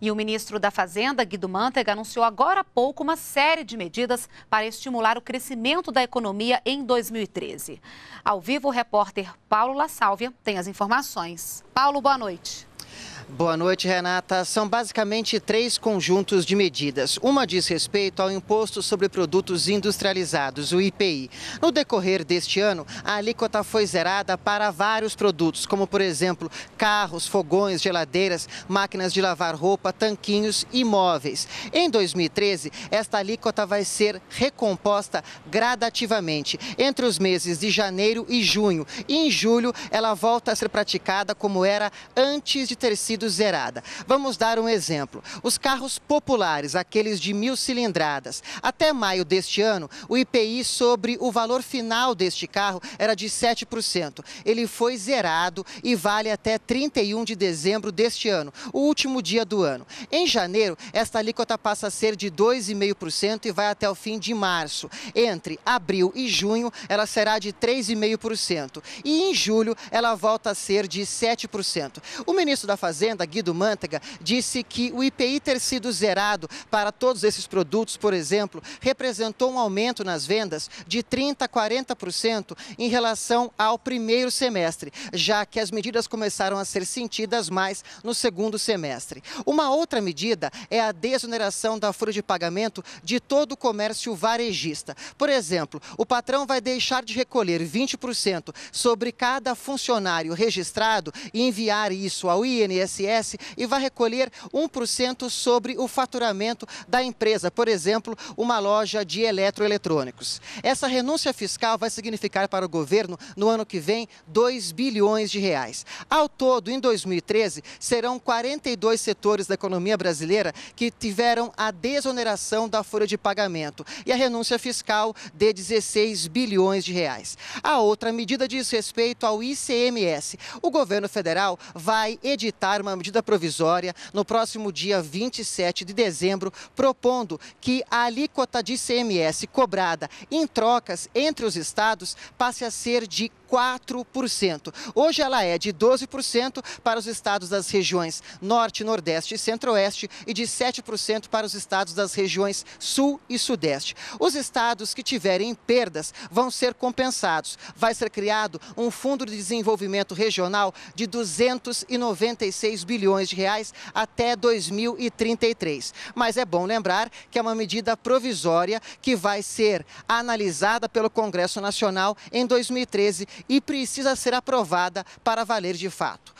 E o ministro da Fazenda, Guido Mantega, anunciou agora há pouco uma série de medidas para estimular o crescimento da economia em 2013. Ao vivo, o repórter Paulo La Sálvia tem as informações. Paulo, boa noite. Boa noite, Renata. São basicamente três conjuntos de medidas. Uma diz respeito ao Imposto sobre Produtos Industrializados, o IPI. No decorrer deste ano, a alíquota foi zerada para vários produtos, como, por exemplo, carros, fogões, geladeiras, máquinas de lavar roupa, tanquinhos e móveis. Em 2013, esta alíquota vai ser recomposta gradativamente, entre os meses de janeiro e junho. E em julho, ela volta a ser praticada como era antes de ter sido sentido zerada. Vamos dar um exemplo. Os carros populares, aqueles de mil cilindradas, até maio deste ano, o IPI sobre o valor final deste carro era de 7%. Ele foi zerado e vale até 31 de dezembro deste ano, o último dia do ano. Em janeiro, esta alíquota passa a ser de 2,5% e vai até o fim de março. Entre abril e junho, ela será de 3,5%. E em julho, ela volta a ser de 7%. O ministro da Fazenda Fazenda, Guido Mantega, disse que o IPI ter sido zerado para todos esses produtos, por exemplo, representou um aumento nas vendas de 30% a 40% em relação ao primeiro semestre, já que as medidas começaram a ser sentidas mais no segundo semestre. Uma outra medida é a desoneração da folha de pagamento de todo o comércio varejista. Por exemplo, o patrão vai deixar de recolher 20% sobre cada funcionário registrado e enviar isso ao INSS e vai recolher 1% sobre o faturamento da empresa, por exemplo, uma loja de eletroeletrônicos. Essa renúncia fiscal vai significar para o governo, no ano que vem, 2 bilhões de reais. Ao todo, em 2013, serão 42 setores da economia brasileira que tiveram a desoneração da folha de pagamento e a renúncia fiscal de 16 bilhões de reais. A outra medida diz respeito ao ICMS. O governo federal vai editar uma medida provisória no próximo dia 27 de dezembro, propondo que a alíquota de ICMS cobrada em trocas entre os estados passe a ser de 4%. Hoje ela é de 12% para os estados das regiões Norte, Nordeste e Centro-Oeste e de 7% para os estados das regiões Sul e Sudeste. Os estados que tiverem perdas vão ser compensados. Vai ser criado um fundo de desenvolvimento regional de 296 bilhões de reais até 2033. Mas é bom lembrar que é uma medida provisória que vai ser analisada pelo Congresso Nacional em 2013 e precisa ser aprovada para valer de fato.